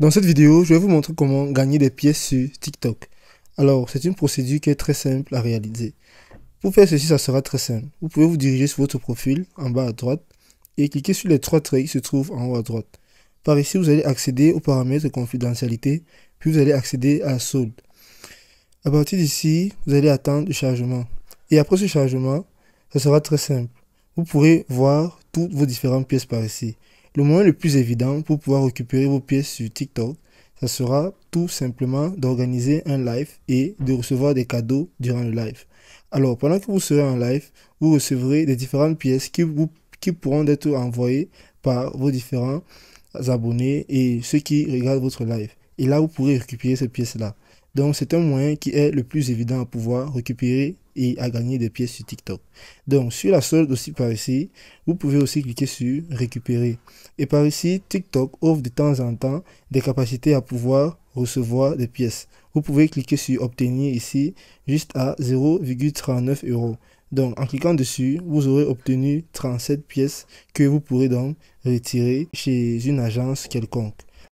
Dans cette vidéo, je vais vous montrer comment gagner des pièces sur TikTok. Alors, c'est une procédure qui est très simple à réaliser. Pour faire ceci, ça sera très simple. Vous pouvez vous diriger sur votre profil en bas à droite et cliquer sur les trois traits qui se trouvent en haut à droite. Par ici, vous allez accéder aux paramètres de confidentialité, puis vous allez accéder à Sold ». À partir d'ici, vous allez attendre le chargement. Et après ce chargement, ça sera très simple. Vous pourrez voir toutes vos différentes pièces par ici. Le moyen le plus évident pour pouvoir récupérer vos pièces sur TikTok, ça sera tout simplement d'organiser un live et de recevoir des cadeaux durant le live. Alors, pendant que vous serez en live, vous recevrez des différentes pièces qui, pourront être envoyées par vos différents abonnés et ceux qui regardent votre live. Et là, vous pourrez récupérer ces pièces-là. Donc, c'est un moyen qui est le plus évident à pouvoir récupérer et à gagner des pièces sur TikTok. Donc, sur la solde aussi par ici, vous pouvez aussi cliquer sur récupérer. Et par ici, TikTok offre de temps en temps des capacités à pouvoir recevoir des pièces. Vous pouvez cliquer sur obtenir ici, juste à 0,39 euros. Donc, en cliquant dessus, vous aurez obtenu 37 pièces que vous pourrez donc retirer chez une agence quelconque.